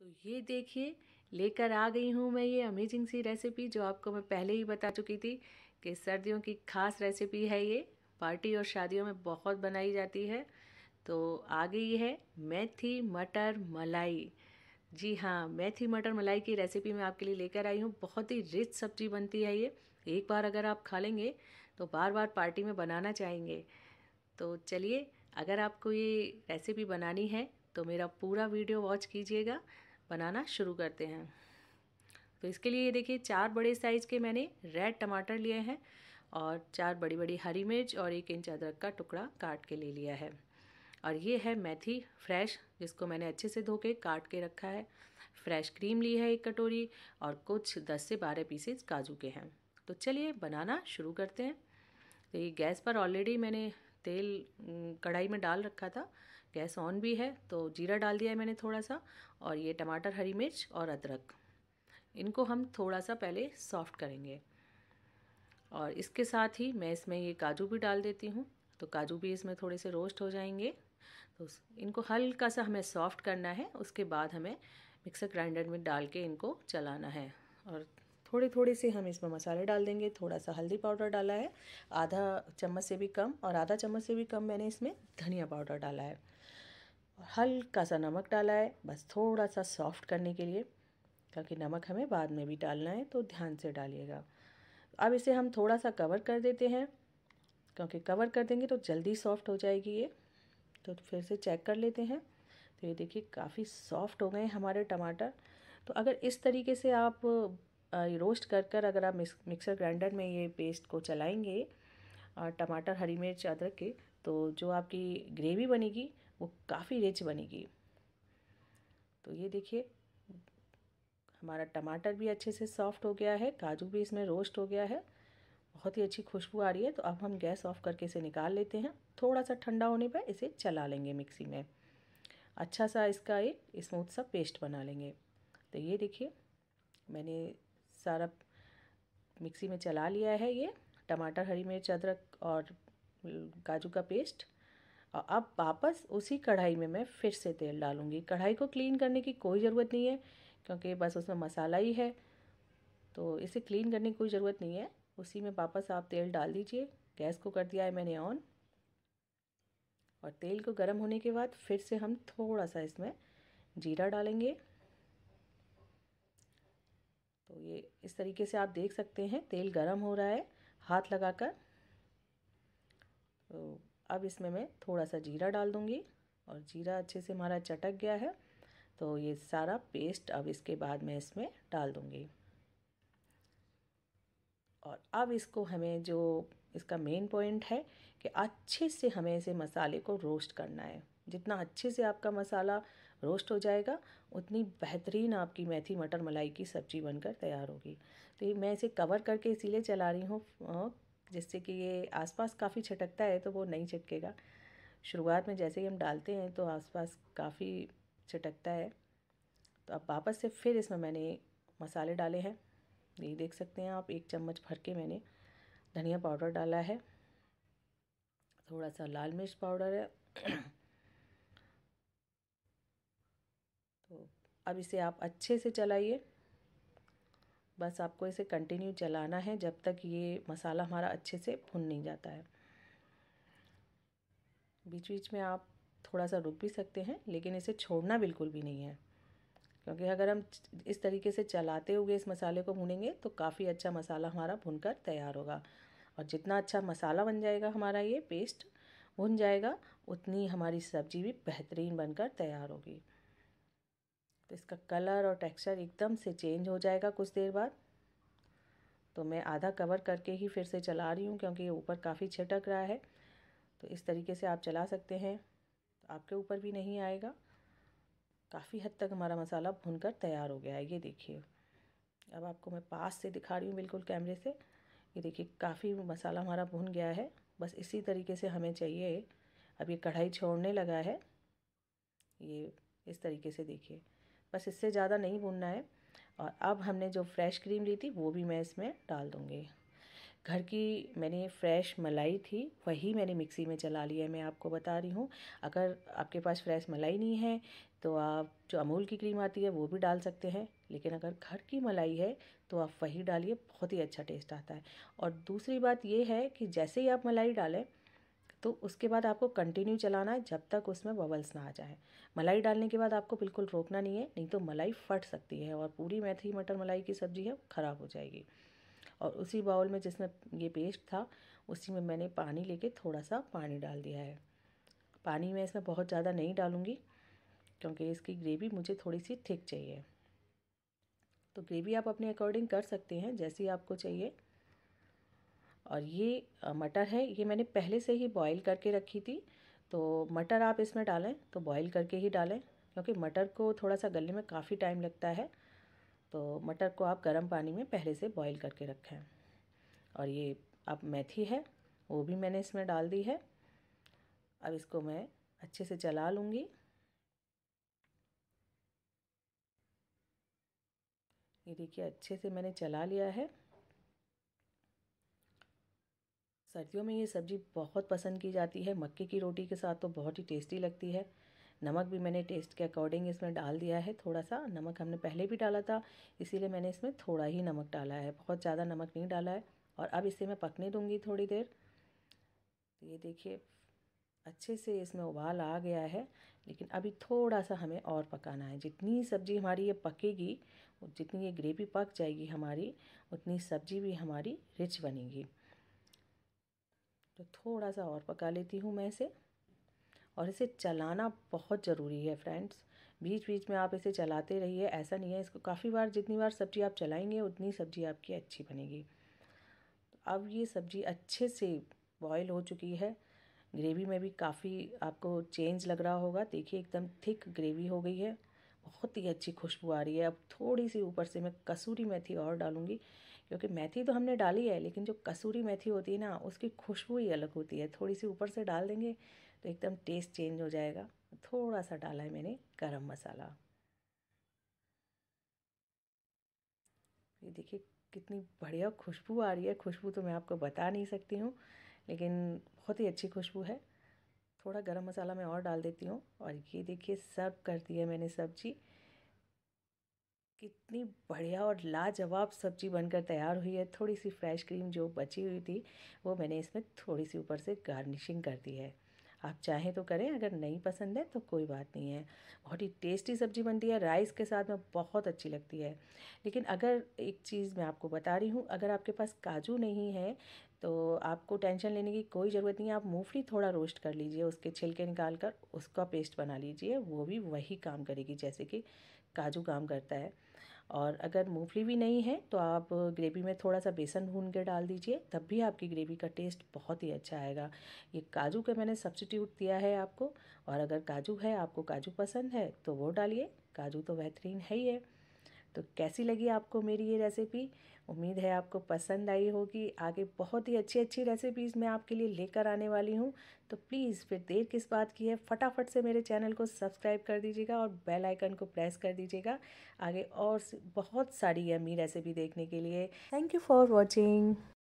तो ये देखिए लेकर आ गई हूँ मैं ये अमेजिंग सी रेसिपी जो आपको मैं पहले ही बता चुकी थी कि सर्दियों की खास रेसिपी है ये पार्टी और शादियों में बहुत बनाई जाती है तो आ गई है मेथी मटर मलाई जी हाँ मेथी मटर मलाई की रेसिपी मैं आपके लिए लेकर आई हूँ बहुत ही रिच सब्जी बनती है ये एक बार अगर आप खा लेंगे तो बार बार पार्टी में बनाना चाहेंगे तो चलिए अगर आपको ये रेसिपी बनानी है तो मेरा पूरा वीडियो वॉच कीजिएगा बनाना शुरू करते हैं तो इसके लिए ये देखिए चार बड़े साइज़ के मैंने रेड टमाटर लिए हैं और चार बड़ी बड़ी हरी मिर्च और एक इंच अदरक का टुकड़ा काट के ले लिया है और ये है मेथी फ्रेश जिसको मैंने अच्छे से धो के काट के रखा है फ्रेश क्रीम ली है एक कटोरी और कुछ दस से बारह पीसेज काजू के हैं तो चलिए बनाना शुरू करते हैं तो ये गैस पर ऑलरेडी मैंने तेल कढ़ाई में डाल रखा था गैस ऑन भी है तो जीरा डाल दिया है मैंने थोड़ा सा और ये टमाटर हरी मिर्च और अदरक इनको हम थोड़ा सा पहले सॉफ्ट करेंगे और इसके साथ ही मैं इसमें ये काजू भी डाल देती हूँ तो काजू भी इसमें थोड़े से रोस्ट हो जाएंगे तो इनको हल्का सा हमें सॉफ्ट करना है उसके बाद हमें मिक्सर ग्राइंडर में डाल के इनको चलाना है और थोड़े थोड़े से हम इसमें मसाले डाल देंगे थोड़ा सा हल्दी पाउडर डाला है आधा चम्मच से भी कम और आधा चम्मच से भी कम मैंने इसमें धनिया पाउडर डाला है और हल्का सा नमक डाला है बस थोड़ा सा सॉफ्ट करने के लिए क्योंकि नमक हमें बाद में भी डालना है तो ध्यान से डालिएगा अब इसे हम थोड़ा सा कवर कर देते हैं क्योंकि कवर कर देंगे तो जल्दी सॉफ्ट हो जाएगी ये तो फिर से चेक कर लेते हैं तो ये देखिए काफ़ी सॉफ्ट हो गए हमारे टमाटर तो अगर इस तरीके से आप रोस्ट कर कर अगर आप मिक्सर ग्राइंडर में ये पेस्ट को चलाएंगे और टमाटर हरी मिर्च अदरक के तो जो आपकी ग्रेवी बनेगी वो काफ़ी रिच बनेगी तो ये देखिए हमारा टमाटर भी अच्छे से सॉफ्ट हो गया है काजू भी इसमें रोस्ट हो गया है बहुत ही अच्छी खुशबू आ रही है तो अब हम गैस ऑफ करके इसे निकाल लेते हैं थोड़ा सा ठंडा होने पर इसे चला लेंगे मिक्सी में अच्छा सा इसका एक स्मूथ सा पेस्ट बना लेंगे तो ये देखिए मैंने सारा मिक्सी में चला लिया है ये टमाटर हरी मिर्च अदरक और काजू का पेस्ट और अब वापस उसी कढ़ाई में मैं फिर से तेल डालूँगी कढ़ाई को क्लीन करने की कोई ज़रूरत नहीं है क्योंकि बस उसमें मसाला ही है तो इसे क्लीन करने की कोई ज़रूरत नहीं है उसी में वापस आप तेल डाल दीजिए गैस को कर दिया है मैंने ऑन और तेल को गर्म होने के बाद फिर से हम थोड़ा सा इसमें जीरा डालेंगे तो ये इस तरीके से आप देख सकते हैं तेल गर्म हो रहा है हाथ लगाकर तो अब इसमें मैं थोड़ा सा जीरा डाल दूँगी और जीरा अच्छे से हमारा चटक गया है तो ये सारा पेस्ट अब इसके बाद मैं इसमें डाल दूंगी और अब इसको हमें जो इसका मेन पॉइंट है कि अच्छे से हमें इसे मसाले को रोस्ट करना है जितना अच्छे से आपका मसाला रोस्ट हो जाएगा उतनी बेहतरीन आपकी मेथी मटर मलाई की सब्ज़ी बनकर तैयार होगी तो ये मैं इसे कवर करके इसीलिए चला रही हूँ जिससे कि ये आसपास काफ़ी छटकता है तो वो नहीं छिटकेगा शुरुआत में जैसे ही हम डालते हैं तो आसपास काफ़ी छटकता है तो अब वापस से फिर इसमें मैंने मसाले डाले हैं ये देख सकते हैं आप एक चम्मच भर के मैंने धनिया पाउडर डाला है थोड़ा सा लाल मिर्च पाउडर है अब इसे आप अच्छे से चलाइए बस आपको इसे कंटिन्यू चलाना है जब तक ये मसाला हमारा अच्छे से भुन नहीं जाता है बीच बीच में आप थोड़ा सा रुक भी सकते हैं लेकिन इसे छोड़ना बिल्कुल भी नहीं है क्योंकि अगर हम इस तरीके से चलाते हुए इस मसाले को भूनेंगे तो काफ़ी अच्छा मसाला हमारा भुनकर तैयार होगा और जितना अच्छा मसाला बन जाएगा हमारा ये पेस्ट भुन जाएगा उतनी हमारी सब्ज़ी भी बेहतरीन बनकर तैयार होगी तो इसका कलर और टेक्सचर एकदम से चेंज हो जाएगा कुछ देर बाद तो मैं आधा कवर करके ही फिर से चला रही हूँ क्योंकि ये ऊपर काफ़ी छिटक रहा है तो इस तरीके से आप चला सकते हैं तो आपके ऊपर भी नहीं आएगा काफ़ी हद तक हमारा मसाला भुनकर तैयार हो गया है ये देखिए अब आपको मैं पास से दिखा रही हूँ बिल्कुल कैमरे से ये देखिए काफ़ी मसाला हमारा भुन गया है बस इसी तरीके से हमें चाहिए अब ये कढ़ाई छोड़ने लगा है ये इस तरीके से देखिए बस इससे ज़्यादा नहीं भूनना है और अब हमने जो फ्रेश क्रीम ली थी वो भी मैं इसमें डाल दूँगी घर की मैंने फ्रेश मलाई थी वही मैंने मिक्सी में चला लिया है मैं आपको बता रही हूँ अगर आपके पास फ्रेश मलाई नहीं है तो आप जो अमूल की क्रीम आती है वो भी डाल सकते हैं लेकिन अगर घर की मलाई है तो आप वही डालिए बहुत ही अच्छा टेस्ट आता है और दूसरी बात ये है कि जैसे ही आप मलाई डालें तो उसके बाद आपको कंटिन्यू चलाना है जब तक उसमें बबल्स ना आ जाए मलाई डालने के बाद आपको बिल्कुल रोकना नहीं है नहीं तो मलाई फट सकती है और पूरी मेथी मटर मलाई की सब्ज़ी है ख़राब हो जाएगी और उसी बाउल में जिसमें ये पेस्ट था उसी में मैंने पानी लेके थोड़ा सा पानी डाल दिया है पानी मैं इसमें बहुत ज़्यादा नहीं डालूँगी क्योंकि इसकी ग्रेवी मुझे थोड़ी सी थिक चाहिए तो ग्रेवी आप अपने अकॉर्डिंग कर सकते हैं जैसी आपको चाहिए और ये मटर है ये मैंने पहले से ही बॉईल करके रखी थी तो मटर आप इसमें डालें तो बॉईल करके ही डालें क्योंकि मटर को थोड़ा सा गलने में काफ़ी टाइम लगता है तो मटर को आप गर्म पानी में पहले से बॉईल करके रखें और ये अब मेथी है वो भी मैंने इसमें डाल दी है अब इसको मैं अच्छे से चला लूँगी ये देखिए अच्छे से मैंने चला लिया है सर्दियों में ये सब्ज़ी बहुत पसंद की जाती है मक्के की रोटी के साथ तो बहुत ही टेस्टी लगती है नमक भी मैंने टेस्ट के अकॉर्डिंग इसमें डाल दिया है थोड़ा सा नमक हमने पहले भी डाला था इसीलिए मैंने इसमें थोड़ा ही नमक डाला है बहुत ज़्यादा नमक नहीं डाला है और अब इसे मैं पकने दूँगी थोड़ी देर तो ये देखिए अच्छे से इसमें उबाल आ गया है लेकिन अभी थोड़ा सा हमें और पकाना है जितनी सब्ज़ी हमारी ये पकेगी जितनी ये ग्रेवी पक जाएगी हमारी उतनी सब्ज़ी भी हमारी रिच बनेगी तो थोड़ा सा और पका लेती हूँ मैं इसे और इसे चलाना बहुत ज़रूरी है फ्रेंड्स बीच बीच में आप इसे चलाते रहिए ऐसा नहीं है इसको काफ़ी बार जितनी बार सब्ज़ी आप चलाएंगे उतनी सब्ज़ी आपकी अच्छी बनेगी तो अब ये सब्ज़ी अच्छे से बॉयल हो चुकी है ग्रेवी में भी काफ़ी आपको चेंज लग रहा होगा देखिए एकदम थिक ग्रेवी हो गई है बहुत ही अच्छी खुशबू आ रही है अब थोड़ी सी ऊपर से मैं कसूरी मेथी और डालूँगी क्योंकि मेथी तो हमने डाली है लेकिन जो कसूरी मेथी होती है ना उसकी खुशबू ही अलग होती है थोड़ी सी ऊपर से डाल देंगे तो एकदम टेस्ट चेंज हो जाएगा थोड़ा सा डाला है मैंने गरम मसाला ये देखिए कितनी बढ़िया खुशबू आ रही है खुशबू तो मैं आपको बता नहीं सकती हूँ लेकिन बहुत ही अच्छी खुशबू है थोड़ा गरम मसाला मैं और डाल देती हूँ और ये देखिए सर्व कर दिया मैंने सब्जी कितनी बढ़िया और लाजवाब सब्जी बनकर तैयार हुई है थोड़ी सी फ्रेश क्रीम जो बची हुई थी वो मैंने इसमें थोड़ी सी ऊपर से गार्निशिंग कर दी है आप चाहें तो करें अगर नहीं पसंद है तो कोई बात नहीं है बहुत ही टेस्टी सब्जी बनती है राइस के साथ में बहुत अच्छी लगती है लेकिन अगर एक चीज़ मैं आपको बता रही हूँ अगर आपके पास काजू नहीं है तो आपको टेंशन लेने की कोई ज़रूरत नहीं है आप मूंगफली थोड़ा रोस्ट कर लीजिए उसके छिलके निकाल कर उसका पेस्ट बना लीजिए वो भी वही काम करेगी जैसे कि काजू काम करता है और अगर मूंगफली भी नहीं है तो आप ग्रेवी में थोड़ा सा बेसन भून के डाल दीजिए तब भी आपकी ग्रेवी का टेस्ट बहुत ही अच्छा आएगा ये काजू का मैंने सब्सिट्यूट दिया है आपको और अगर काजू है आपको काजू पसंद है तो वो डालिए काजू तो बेहतरीन है ही है तो कैसी लगी आपको मेरी ये रेसिपी उम्मीद है आपको पसंद आई होगी आगे बहुत ही अच्छी अच्छी रेसिपीज़ मैं आपके लिए लेकर आने वाली हूँ तो प्लीज़ फिर देर किस बात की है फटाफट से मेरे चैनल को सब्सक्राइब कर दीजिएगा और बेल आइकन को प्रेस कर दीजिएगा आगे और बहुत सारी यमी रेसिपी देखने के लिए थैंक यू फॉर वॉचिंग